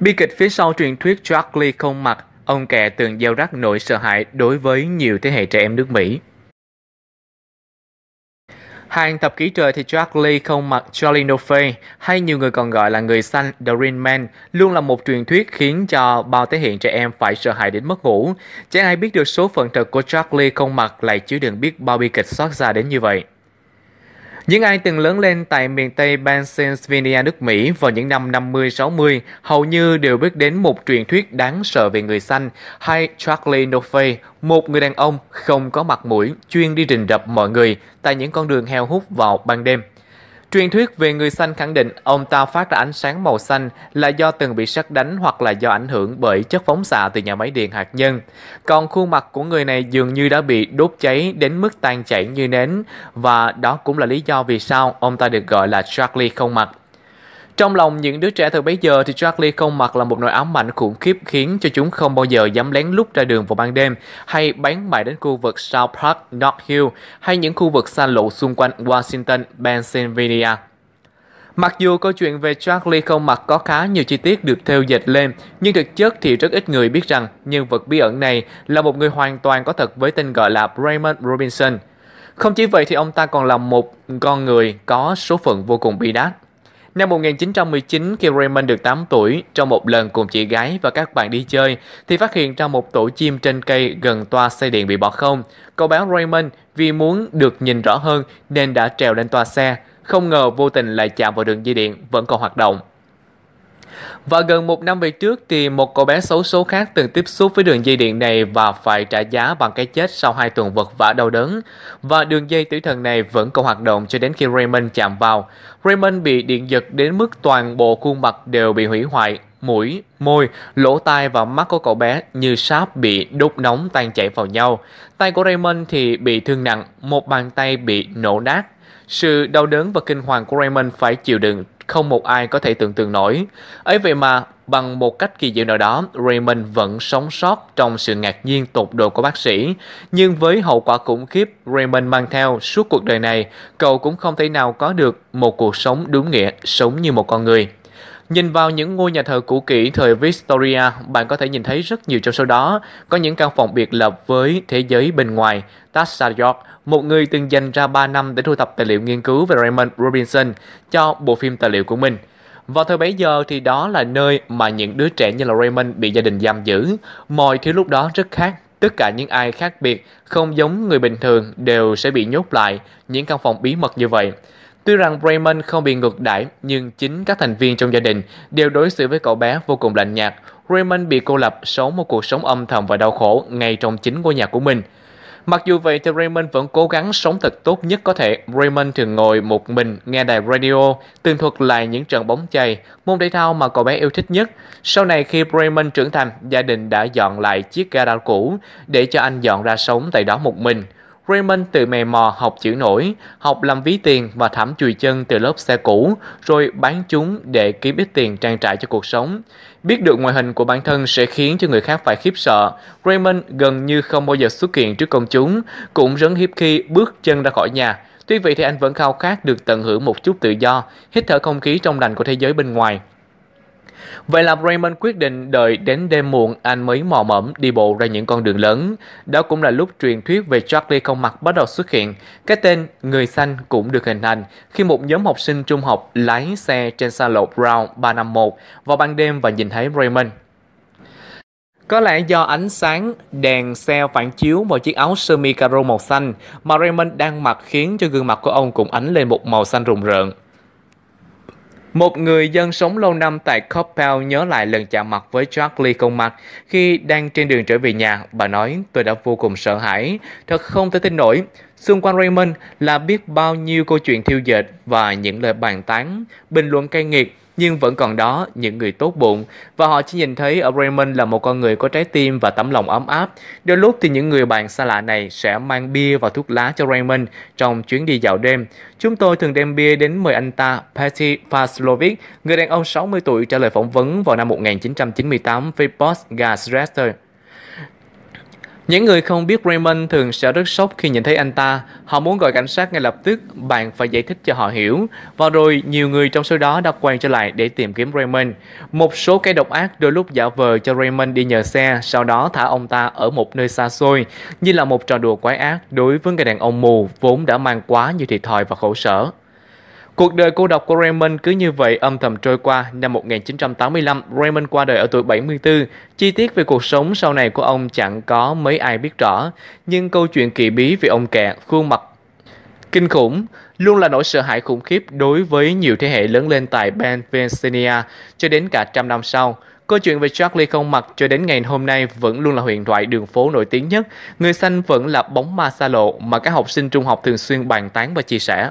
Bi kịch phía sau truyền thuyết charlie không mặt, ông kẻ từng gieo rắc nỗi sợ hãi đối với nhiều thế hệ trẻ em nước Mỹ. Hàng thập kỷ trời thì charlie không mặc Charlie Nofe hay nhiều người còn gọi là người xanh The Green Man luôn là một truyền thuyết khiến cho bao thế hệ trẻ em phải sợ hãi đến mất ngủ. Chẳng ai biết được số phận thật của charlie không mặc lại chứa đựng biết bao bi kịch xót xa đến như vậy. Những ai từng lớn lên tại miền Tây Pennsylvania nước Mỹ vào những năm 50-60 hầu như đều biết đến một truyền thuyết đáng sợ về người xanh hay Charlie Nofey một người đàn ông không có mặt mũi chuyên đi rình rập mọi người tại những con đường heo hút vào ban đêm. Truyền thuyết về người xanh khẳng định ông ta phát ra ánh sáng màu xanh là do từng bị sắt đánh hoặc là do ảnh hưởng bởi chất phóng xạ từ nhà máy điện hạt nhân. Còn khuôn mặt của người này dường như đã bị đốt cháy đến mức tan chảy như nến và đó cũng là lý do vì sao ông ta được gọi là Charlie không mặt. Trong lòng những đứa trẻ từ bấy giờ thì Charlie không mặc là một nỗi ám ảnh khủng khiếp khiến cho chúng không bao giờ dám lén lút ra đường vào ban đêm hay bán mại đến khu vực South Park, North Hill hay những khu vực xa lộ xung quanh Washington, Pennsylvania. Mặc dù câu chuyện về Charlie không mặc có khá nhiều chi tiết được theo dệt lên, nhưng thực chất thì rất ít người biết rằng nhân vật bí ẩn này là một người hoàn toàn có thật với tên gọi là Raymond Robinson. Không chỉ vậy thì ông ta còn là một con người có số phận vô cùng bi đát. Năm 1919, khi Raymond được 8 tuổi, trong một lần cùng chị gái và các bạn đi chơi, thì phát hiện ra một tổ chim trên cây gần toa xe điện bị bỏ không. Cậu bé Raymond vì muốn được nhìn rõ hơn nên đã trèo lên toa xe, không ngờ vô tình lại chạm vào đường dây điện vẫn còn hoạt động. Và gần một năm về trước thì một cậu bé xấu số khác từng tiếp xúc với đường dây điện này và phải trả giá bằng cái chết sau hai tuần vật vã đau đớn. Và đường dây tử thần này vẫn còn hoạt động cho đến khi Raymond chạm vào. Raymond bị điện giật đến mức toàn bộ khuôn mặt đều bị hủy hoại, mũi, môi, lỗ tai và mắt của cậu bé như sáp bị đốt nóng tan chảy vào nhau. Tay của Raymond thì bị thương nặng, một bàn tay bị nổ nát sự đau đớn và kinh hoàng của Raymond phải chịu đựng không một ai có thể tưởng tượng nổi. Ấy vậy mà, bằng một cách kỳ diệu nào đó, Raymond vẫn sống sót trong sự ngạc nhiên tột độ của bác sĩ. Nhưng với hậu quả khủng khiếp Raymond mang theo suốt cuộc đời này, cậu cũng không thể nào có được một cuộc sống đúng nghĩa, sống như một con người. Nhìn vào những ngôi nhà thờ cũ kỹ thời Victoria, bạn có thể nhìn thấy rất nhiều trong số đó. Có những căn phòng biệt lập với thế giới bên ngoài. Tasha York, một người từng dành ra 3 năm để thu thập tài liệu nghiên cứu về Raymond Robinson cho bộ phim tài liệu của mình. Vào thời bấy giờ thì đó là nơi mà những đứa trẻ như là Raymond bị gia đình giam giữ. Mọi thứ lúc đó rất khác. Tất cả những ai khác biệt, không giống người bình thường đều sẽ bị nhốt lại những căn phòng bí mật như vậy. Tuy rằng Raymond không bị ngược đãi, nhưng chính các thành viên trong gia đình đều đối xử với cậu bé vô cùng lạnh nhạt. Raymond bị cô lập sống một cuộc sống âm thầm và đau khổ ngay trong chính ngôi nhà của mình. Mặc dù vậy thì Raymond vẫn cố gắng sống thật tốt nhất có thể. Raymond thường ngồi một mình nghe đài radio, tường thuật lại những trận bóng chày, môn thể thao mà cậu bé yêu thích nhất. Sau này khi Raymond trưởng thành, gia đình đã dọn lại chiếc gara cũ để cho anh dọn ra sống tại đó một mình. Raymond tự mè mò học chữ nổi, học làm ví tiền và thảm chùi chân từ lớp xe cũ, rồi bán chúng để kiếm ít tiền trang trải cho cuộc sống. Biết được ngoại hình của bản thân sẽ khiến cho người khác phải khiếp sợ, Raymond gần như không bao giờ xuất hiện trước công chúng, cũng rấn hiếp khi bước chân ra khỏi nhà. Tuy vậy thì anh vẫn khao khát được tận hưởng một chút tự do, hít thở không khí trong lành của thế giới bên ngoài. Vậy là Raymond quyết định đợi đến đêm muộn anh mới mò mẫm đi bộ ra những con đường lớn. Đó cũng là lúc truyền thuyết về Charlie không mặt bắt đầu xuất hiện. Cái tên Người Xanh cũng được hình thành khi một nhóm học sinh trung học lái xe trên xa lộ Brown 351 vào ban đêm và nhìn thấy Raymond. Có lẽ do ánh sáng đèn xe phản chiếu vào chiếc áo sơ mi caro màu xanh mà Raymond đang mặc khiến cho gương mặt của ông cũng ánh lên một màu xanh rùng rợn. Một người dân sống lâu năm tại Coppell nhớ lại lần chạm mặt với Charlie không mặt khi đang trên đường trở về nhà. Bà nói, tôi đã vô cùng sợ hãi, thật không thể tin nổi. Xung quanh Raymond là biết bao nhiêu câu chuyện thiêu dệt và những lời bàn tán, bình luận cay nghiệt nhưng vẫn còn đó những người tốt bụng và họ chỉ nhìn thấy ở Raymond là một con người có trái tim và tấm lòng ấm áp. Đôi lúc thì những người bạn xa lạ này sẽ mang bia và thuốc lá cho Raymond trong chuyến đi dạo đêm. Chúng tôi thường đem bia đến mời anh ta Patty Paslovic, người đàn ông 60 tuổi trả lời phỏng vấn vào năm 1998 với Post Gasrester. Những người không biết Raymond thường sẽ rất sốc khi nhìn thấy anh ta. Họ muốn gọi cảnh sát ngay lập tức, bạn phải giải thích cho họ hiểu. Và rồi, nhiều người trong số đó đã quay trở lại để tìm kiếm Raymond. Một số kẻ độc ác đôi lúc giả vờ cho Raymond đi nhờ xe, sau đó thả ông ta ở một nơi xa xôi, như là một trò đùa quái ác đối với người đàn ông mù vốn đã mang quá nhiều thiệt thòi và khổ sở. Cuộc đời cô độc của Raymond cứ như vậy âm thầm trôi qua. Năm 1985, Raymond qua đời ở tuổi 74. Chi tiết về cuộc sống sau này của ông chẳng có mấy ai biết rõ. Nhưng câu chuyện kỳ bí về ông kẹ, khuôn mặt kinh khủng luôn là nỗi sợ hãi khủng khiếp đối với nhiều thế hệ lớn lên tại Pennsylvania cho đến cả trăm năm sau. Câu chuyện về Charlie không mặt cho đến ngày hôm nay vẫn luôn là huyền thoại đường phố nổi tiếng nhất. Người xanh vẫn là bóng ma xa lộ mà các học sinh trung học thường xuyên bàn tán và chia sẻ.